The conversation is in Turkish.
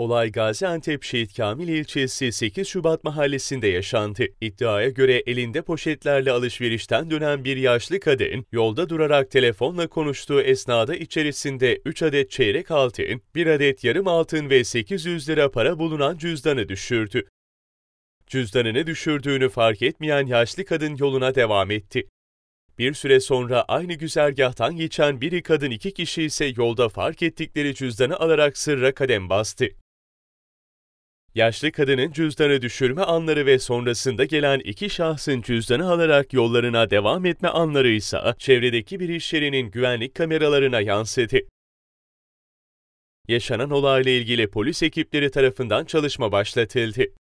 Olay Gaziantep Şehit Kamil ilçesi 8 Şubat mahallesinde yaşandı. İddiaya göre elinde poşetlerle alışverişten dönen bir yaşlı kadın, yolda durarak telefonla konuştuğu esnada içerisinde 3 adet çeyrek altın, 1 adet yarım altın ve 800 lira para bulunan cüzdanı düşürdü. Cüzdanını düşürdüğünü fark etmeyen yaşlı kadın yoluna devam etti. Bir süre sonra aynı güzergahtan geçen biri kadın iki kişi ise yolda fark ettikleri cüzdanı alarak sırra kadem bastı. Yaşlı kadının cüzdanı düşürme anları ve sonrasında gelen iki şahsın cüzdanı alarak yollarına devam etme anları ise çevredeki bir iş yerinin güvenlik kameralarına yansıdı. Yaşanan olayla ilgili polis ekipleri tarafından çalışma başlatıldı.